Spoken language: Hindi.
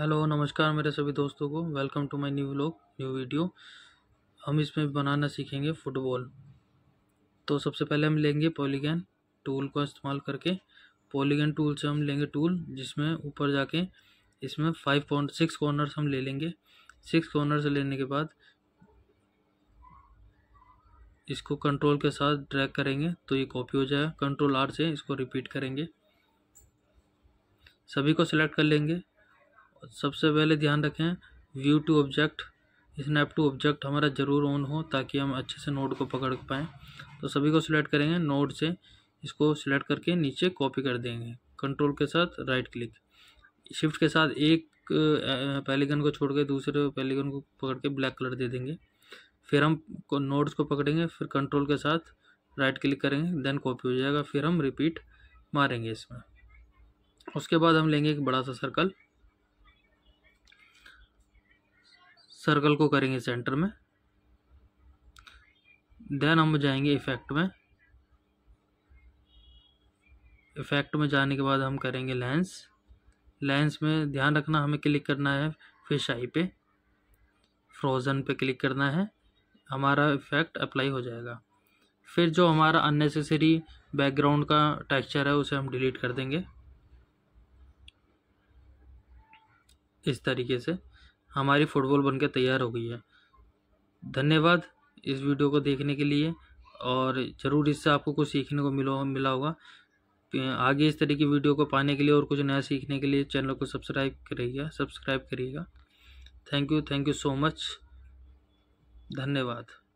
हेलो नमस्कार मेरे सभी दोस्तों को welcome to my new vlog new video हम इसमें बनाना सीखेंगे फुटबॉल तो सबसे पहले हम लेंगे पॉलीगन टूल का इस्तेमाल करके पॉलीगन टूल से हम लेंगे टूल जिसमें ऊपर जाके इसमें फाइव पॉइंट सिक्स कॉर्नर्स हम ले लेंगे सिक्स कॉर्नर्स लेने के बाद इसको कंट्रोल के साथ ड्रैग करेंगे तो ये कॉपी हो जाएगा कंट्रोल आर से इसको रिपीट करेंगे सभी को सिलेक्ट कर लेंगे सबसे पहले ध्यान रखें view to object snap to object हमारा ज़रूर ऑन हो ताकि हम अच्छे से नोड को पकड़ पाएँ तो सभी को सिलेक्ट करेंगे नोड से इसको सिलेक्ट करके नीचे कॉपी कर देंगे कंट्रोल के साथ राइट क्लिक शिफ्ट के साथ एक पैलीगन को छोड़ के दूसरे पैलीगन को पकड़ के ब्लैक कलर दे देंगे फिर हम को नोट्स को पकड़ेंगे फिर कंट्रोल के साथ राइट क्लिक करेंगे देन कॉपी हो जाएगा फिर हम रिपीट मारेंगे इसमें उसके बाद हम लेंगे एक बड़ा सा सर्कल सर्कल को करेंगे सेंटर में देन हम जाएंगे इफेक्ट में इफेक्ट में जाने के बाद हम करेंगे लेंस लेंस में ध्यान रखना हमें क्लिक करना है फिश आई पे फ्रोज़न पे क्लिक करना है हमारा इफेक्ट अप्लाई हो जाएगा फिर जो हमारा अननेसेसरी बैकग्राउंड का टेक्सचर है उसे हम डिलीट कर देंगे इस तरीके से हमारी फुटबॉल बनकर तैयार हो गई है धन्यवाद इस वीडियो को देखने के लिए और ज़रूर इससे आपको कुछ सीखने को मिलो मिला होगा आगे इस तरह की वीडियो को पाने के लिए और कुछ नया सीखने के लिए चैनल को सब्सक्राइब करिएगा सब्सक्राइब करिएगा thank you thank you so much धन्यवाद